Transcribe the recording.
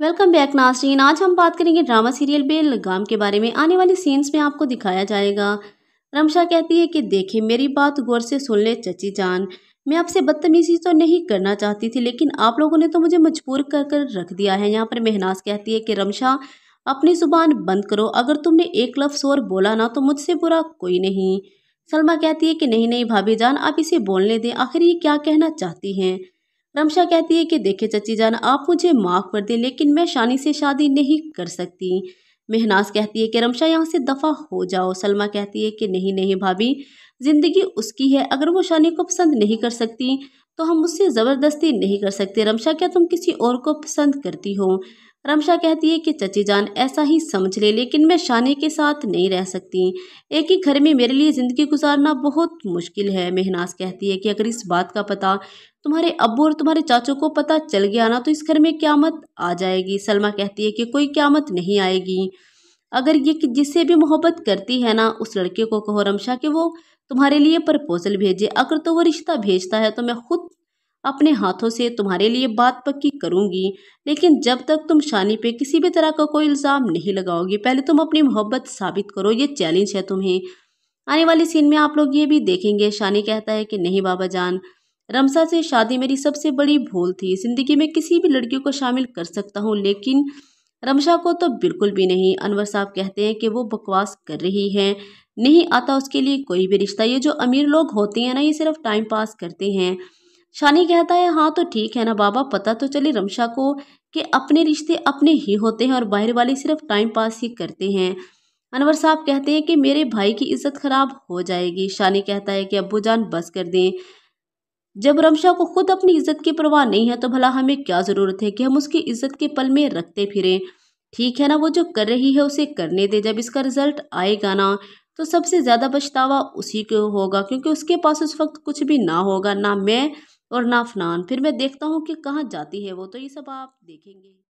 welcome back Nasreen आज हम बात करेंगे ड्रामा सीरियल बेलगाम के बारे में आने वाली सीन्स में आपको दिखाया जाएगा रमशा कहती है कि देखे मेरी बात गौर से सुन ले चची जान मैं आपसे बदतमीजी तो नहीं करना चाहती थी लेकिन आप लोगों ने तो मुझे मजबूर कर कर रख दिया है यहाँ पर मेहनाज कहती है कि रमशा अपनी जुबान बंद करो अगर तुमने एक लफ्स और बोला ना तो मुझसे बुरा कोई नहीं सलमा कहती है कि नहीं नहीं भाभी जान आप इसे बोलने दें आखिर ये क्या कहना चाहती हैं रमशा कहती है कि देखे चची जान आप मुझे माफ़ कर दें लेकिन मैं शानी से शादी नहीं कर सकती मेहनाज कहती है कि रमशा यहाँ से दफ़ा हो जाओ सलमा कहती है कि नहीं नहीं भाभी ज़िंदगी उसकी है अगर वो शानी को पसंद नहीं कर सकती तो हम उससे ज़बरदस्ती नहीं कर सकते रमशा क्या तुम किसी और को पसंद करती हो रमशा कहती है कि चची जान ऐसा ही समझ ले लेकिन मैं शानी के साथ नहीं रह सकती एक ही घर में मेरे लिए ज़िंदगी गुजारना बहुत मुश्किल है मेहनाज कहती है कि अगर इस बात का पता तुम्हारे अबू और तुम्हारे चाचों को पता चल गया ना तो इस घर में क्यामत आ जाएगी सलमा कहती है कि कोई क्यामत नहीं आएगी अगर ये कि जिससे भी मोहब्बत करती है ना उस लड़के को कहो रमशा कि वो तुम्हारे लिए प्रपोजल भेजे अगर तो वो रिश्ता भेजता है तो मैं खुद अपने हाथों से तुम्हारे लिए बात पक्की करूंगी लेकिन जब तक तुम शानी पे किसी भी तरह का कोई इल्ज़ाम नहीं लगाओगी पहले तुम अपनी मोहब्बत साबित करो ये चैलेंज है तुम्हें आने वाली सीन में आप लोग ये भी देखेंगे शानी कहता है कि नहीं बाबा जान रमसा से शादी मेरी सबसे बड़ी भूल थी ज़िंदगी में किसी भी लड़की को शामिल कर सकता हूँ लेकिन रमशा को तो बिल्कुल भी नहीं अनवर साहब कहते हैं कि वो बकवास कर रही है नहीं आता उसके लिए कोई भी रिश्ता ये जो अमीर लोग होते हैं ना ये सिर्फ टाइम पास करते हैं शानी कहता है हाँ तो ठीक है ना बाबा पता तो चले रमशा को कि अपने रिश्ते अपने ही होते हैं और बाहर वाले सिर्फ टाइम पास ही करते हैं अनवर साहब कहते हैं कि मेरे भाई की इज्जत ख़राब हो जाएगी शानी कहता है कि अबू जान बस कर दें जब रमशा को खुद अपनी इज्जत की परवाह नहीं है तो भला हमें क्या ज़रूरत है कि हम उसकी इज्जत के पल में रखते फिरें ठीक है ना वो जो कर रही है उसे करने दे जब इसका रिजल्ट आएगा ना तो सबसे ज़्यादा पछतावा उसी को होगा क्योंकि उसके पास उस वक्त कुछ भी ना होगा ना मैं और नाफनान फिर मैं देखता हूँ कि कहाँ जाती है वो तो ये सब आप देखेंगे